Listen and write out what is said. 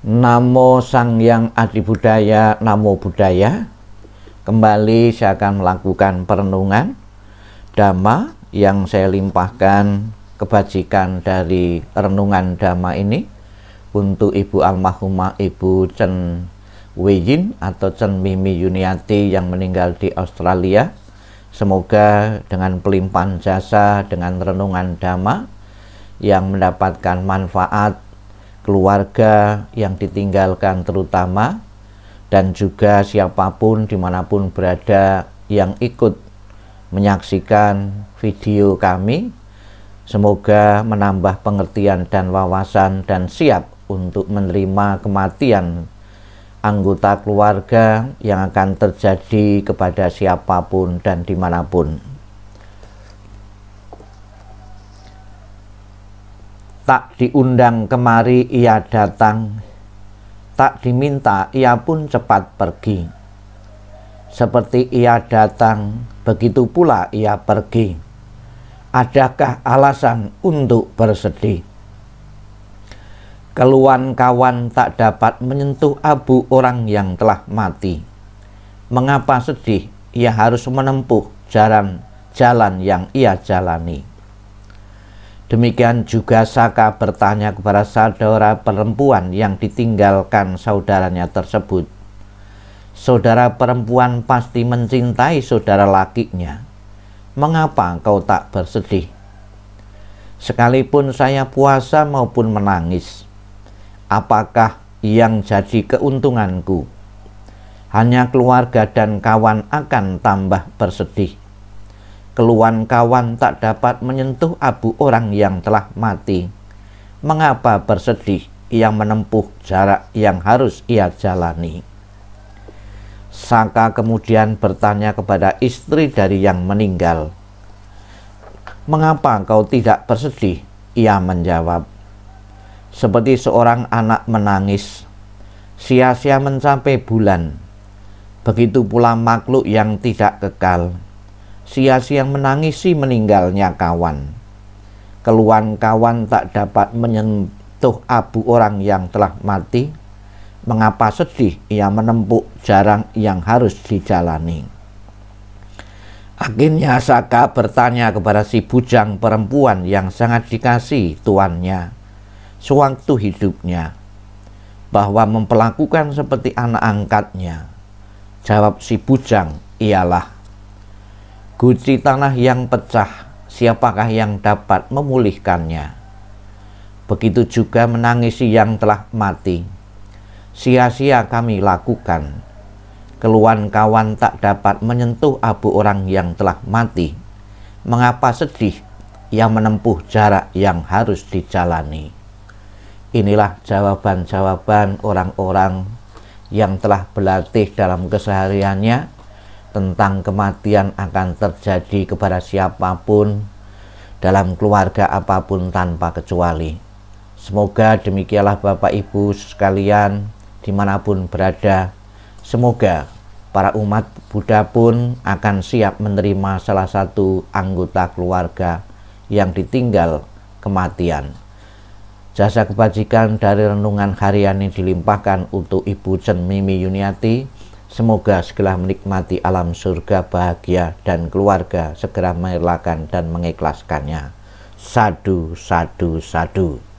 Namo Sang Yang Adi Budaya, Namo Budaya. Kembali saya akan melakukan perenungan Dhamma yang saya limpahkan kebajikan dari renungan Dhamma ini untuk Ibu Almarhumah Ibu Chen Weijin atau Chen Mimi Yuniati yang meninggal di Australia. Semoga dengan pelimpahan jasa, dengan renungan Dhamma yang mendapatkan manfaat keluarga yang ditinggalkan terutama dan juga siapapun dimanapun berada yang ikut menyaksikan video kami semoga menambah pengertian dan wawasan dan siap untuk menerima kematian anggota keluarga yang akan terjadi kepada siapapun dan dimanapun. Tak diundang kemari ia datang, tak diminta ia pun cepat pergi. Seperti ia datang, begitu pula ia pergi. Adakah alasan untuk bersedih? Keluhan kawan tak dapat menyentuh abu orang yang telah mati. Mengapa sedih? Ia harus menempuh jalan jalan yang ia jalani. Demikian juga Saka bertanya kepada saudara perempuan yang ditinggalkan saudaranya tersebut. Saudara perempuan pasti mencintai saudara lakinya. Mengapa kau tak bersedih? Sekalipun saya puasa maupun menangis, apakah yang jadi keuntunganku? Hanya keluarga dan kawan akan tambah bersedih keluhan kawan tak dapat menyentuh abu orang yang telah mati. Mengapa bersedih ia menempuh jarak yang harus ia jalani? Saka kemudian bertanya kepada istri dari yang meninggal. Mengapa kau tidak bersedih? Ia menjawab. Seperti seorang anak menangis, sia-sia mencapai bulan. Begitu pula makhluk yang tidak kekal sia-sia menangisi meninggalnya kawan. Keluhan kawan tak dapat menyentuh abu orang yang telah mati. Mengapa sedih ia menempuh jarang yang harus dijalani? Akhirnya Saka bertanya kepada si bujang perempuan yang sangat dikasih tuannya sewaktu hidupnya bahwa memperlakukan seperti anak angkatnya. Jawab si bujang ialah guci tanah yang pecah, siapakah yang dapat memulihkannya? Begitu juga menangisi yang telah mati. Sia-sia kami lakukan. Keluhan kawan tak dapat menyentuh abu orang yang telah mati. Mengapa sedih yang menempuh jarak yang harus dijalani? Inilah jawaban-jawaban orang-orang yang telah berlatih dalam kesehariannya tentang kematian akan terjadi kepada siapapun dalam keluarga apapun tanpa kecuali. Semoga demikianlah Bapak Ibu sekalian dimanapun berada. Semoga para umat Buddha pun akan siap menerima salah satu anggota keluarga yang ditinggal kematian. Jasa kebajikan dari renungan harian ini dilimpahkan untuk Ibu Chen Mimi Yuniati Semoga segera menikmati alam surga bahagia dan keluarga segera merelakan dan mengikhlaskannya. Sadu, sadu, sadu.